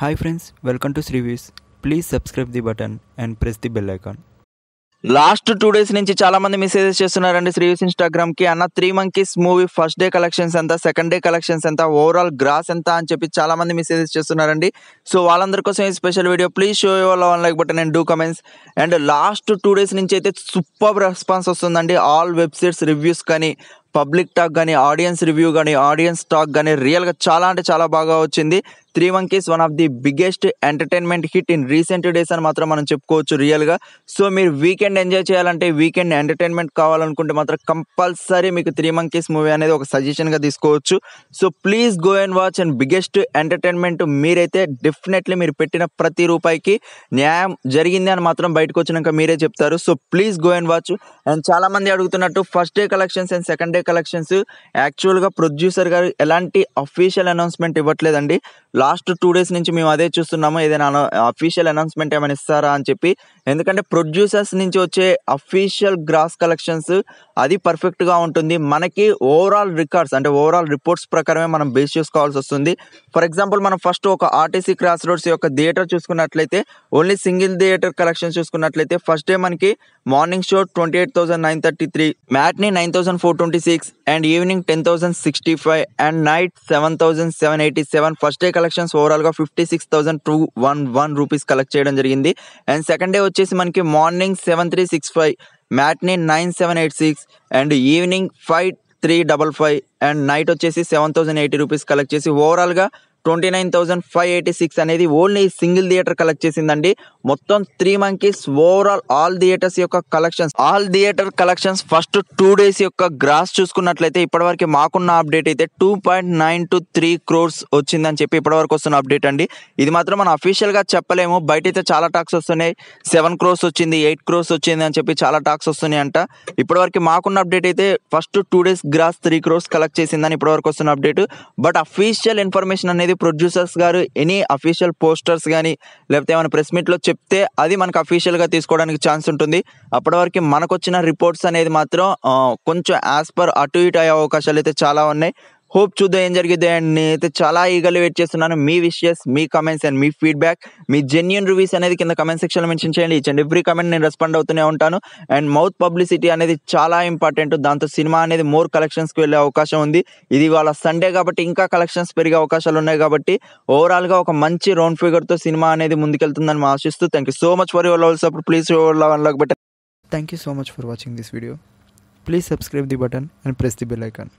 hi friends welcome to శ్రీవ్యూస్ please subscribe the button and press the bell icon last two days నుంచి చాలా మంది messages చేస్తున్నారండి శ్రీవ్యూస్ ఇన్స్టాగ్రామ్ కి అన్న three monkeys movie first day collections ఎంత సెకండ్ డే కలెక్షన్స్ ఎంత ఓవరాల్ గ్రాస్ ఎంత అని చెప్పి చాలా మంది మెసేజెస్ చేస్తున్నారండి సో వాళ్ళందరి కోసం ఈ special video please show your love like button and do comments and last two days నుంచి అయితే సూపర్ రెస్పాన్స్ వస్తుందండి ఆల్ వెబ్సైట్స్ రివ్యూస్ కానీ పబ్లిక్ టాక్ కానీ ఆడియన్స్ రివ్యూ కానీ ఆడియన్స్ టాక్ కానీ రియల్గా చాలా అంటే చాలా బాగా వచ్చింది three monkeys one of the biggest entertainment hit in recent days అని మాత్రం మనం చెప్పుకోవచ్చు రియల్గా సో మీరు వీకెండ్ ఎంజాయ్ చేయాలంటే వీకెండ్ ఎంటర్టైన్మెంట్ కావాలనుకుంటే మాత్రం కంపల్సరీ మీకు త్రీ మంకీస్ మూవీ అనేది ఒక సజెషన్గా తీసుకోవచ్చు so please go and watch and biggest entertainment మీరైతే డెఫినెట్లీ మీరు పెట్టిన ప్రతి రూపాయికి న్యాయం జరిగింది అని మాత్రం బయటకు వచ్చినాక మీరే చెప్తారు so please go and watch and చాలామంది అడుగుతున్నట్టు first day collections and second day collections యాక్చువల్గా ప్రొడ్యూసర్ గారు ఎలాంటి అఫీషియల్ అనౌన్స్మెంట్ ఇవ్వట్లేదండి లాస్ట్ టూ డేస్ నుంచి మేము అదే చూస్తున్నాము ఏదైనా అఫీషియల్ అనౌన్స్మెంట్ ఏమైనా ఇస్తారా అని చెప్పి ఎందుకంటే ప్రొడ్యూసర్స్ నుంచి వచ్చే అఫీషియల్ గ్రాస్ కలెక్షన్స్ అది పర్ఫెక్ట్గా ఉంటుంది మనకి ఓవరాల్ రికార్డ్స్ అంటే ఓవరాల్ రిపోర్ట్స్ ప్రకారమే మనం బేస్ చేసుకోవాల్సి వస్తుంది ఫర్ ఎగ్జాంపుల్ మనం ఫస్ట్ ఒక ఆర్టీసీ క్రాస్ రోడ్స్ యొక్క థియేటర్ చూసుకున్నట్లయితే ఓన్లీ సింగిల్ థియేటర్ కలెక్షన్ చూసుకున్నట్లయితే ఫస్ట్ డే మనకి morning show twenty eight thousand nine thirty three matinee nine thousand four twenty six and evening ten thousand sixty five and night seven thousand seven eighty seven first day collections గా fifty six thousand two one one rupees collect చేయడం జరిగింది and second day వచ్చేసి మనకి morning seven three six five matinee nine seven eight six and evening five three double five and night వచ్చేసి seven thousand eighty rupees collect చేసి ఓవరాల్గా twenty nine thousand five eighty six అనేది only single theatre collect చేసిందండి మొత్తం three monkeys overall all theatres యొక్క collections all theatre collections first two days యొక్క gross చూసుకున్నట్లయితే ఇప్పటివరకు మాకున్న అప్డేట్ అయితే two point nine to three crores వచ్చిందని చెప్పి ఇప్పటివరకు వస్తున్న అప్డేట్ అండి ఇది మాత్రం మనం అఫీషియల్గా చెప్పలేము బయట అయితే చాలా టాక్స్ వస్తున్నాయి సెవెన్ క్రోర్స్ వచ్చింది ఎయిట్ క్రోర్స్ వచ్చింది అని చెప్పి చాలా టాక్స్ వస్తున్నాయి అంట ఇప్పటివరకు మాకున్న అప్డేట్ అయితే first two days gross three crores collect చేసిందని ఇప్పటివరకు వస్తున్న అప్డేట్ బట్ అఫీషియల్ ఇన్ఫర్మేషన్ అనేది ప్రొడ్యూసర్స్ గారు ఎనీ అఫీషియల్ పోస్టర్స్ కానీ లేకపోతే ఏమైనా ప్రెస్ మీట్లో చెప్తే అది మనకు అఫీషియల్గా తీసుకోవడానికి ఛాన్స్ ఉంటుంది అప్పటివరకు మనకు వచ్చిన రిపోర్ట్స్ అనేది మాత్రం కొంచెం యాజ్ పర్ అటు ఇటు అయ్యే అవకాశాలు అయితే చాలా ఉన్నాయి హోప్ చూద్దాం ఏం జరిగిద్ది అండ్ నేనైతే చాలా ఈగలు వెయిట్ చేస్తున్నాను మీ విషెస్ మీ కమెంట్స్ అండ్ మీ ఫీడ్బ్యాక్ మీ జెన్యున్ రివ్యూస్ అనేది కింద కమెంట్ సెక్షన్లో మెన్షన్ చేయండి ఇచ్ అండ్ ఎవ్రీ కమెంట్ నేను రెస్పాండ్ అవుతూనే ఉంటాను అండ్ మౌత్ పబ్లిసిటీ అనేది చాలా ఇంపార్టెంట్ దాంతో సినిమా అనేది మోర్ కలెక్షన్స్కి వెళ్ళే అవకాశం ఉంది ఇది వాళ్ళ సండే కాబట్టి ఇంకా కలెక్షన్స్ పెరిగే అవకాశాలు ఉన్నాయి కాబట్టి ఓవరాల్గా ఒక మంచి రౌండ్ ఫిగర్తో సినిమా అనేది ముందుకెళ్తుందని ఆశిస్తూ thank you so much for your love support please your love unlock button thank you so much for watching this video please subscribe the button and press the bell icon